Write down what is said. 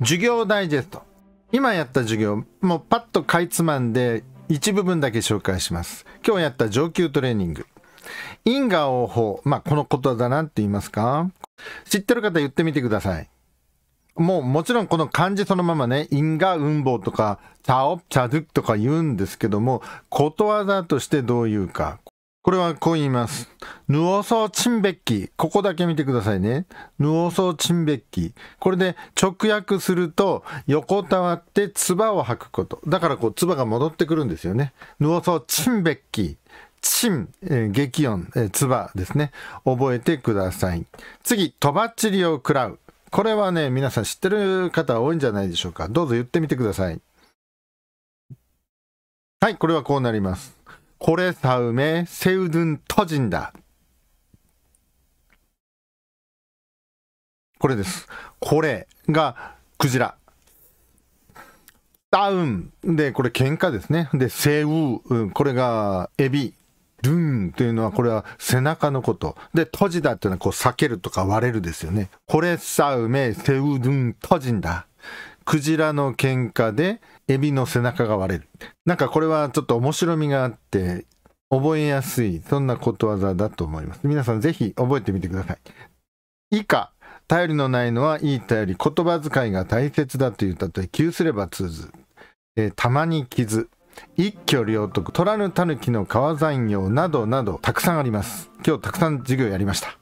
授業ダイジェスト。今やった授業、もうパッとかいつまんで一部分だけ紹介します。今日やった上級トレーニング。因果応報。まあ、このことだなって言いますか知ってる方言ってみてください。もうもちろんこの漢字そのままね、因果運謀とか、チオ、ちゃドゥとか言うんですけども、ことわざとしてどういうか。これはこう言います。ヌオソチンベッキ。ここだけ見てくださいね。ヌオソチンベッキ。これで直訳すると、横たわって唾を吐くこと。だからこう、唾が戻ってくるんですよね。ヌオソチンベッキ。チン、えー、激音、えー、唾ですね。覚えてください。次、とばっちりを食らう。これはね、皆さん知ってる方多いんじゃないでしょうか。どうぞ言ってみてください。はい、これはこうなります。こ고래싸움에세우든터진だこれですこれがクジラダウンでこれ喧嘩ですね。で、세우これが에비ルンというのは、これは背中のこと。で、閉じだっていうのは、こう、裂けるとか割れるですよね。これさうめ、せうるん、閉じんだ。クジラの喧嘩でエビの背中が割れるなんかこれはちょっと面白みがあって覚えやすいそんなことわざだと思います皆さん是非覚えてみてください以下頼りのないのはいい頼り言葉遣いが大切だというたとえ急すれば通ず、えー、たまに傷一挙両得取らぬ狸の川山用などなどたくさんあります今日たくさん授業やりました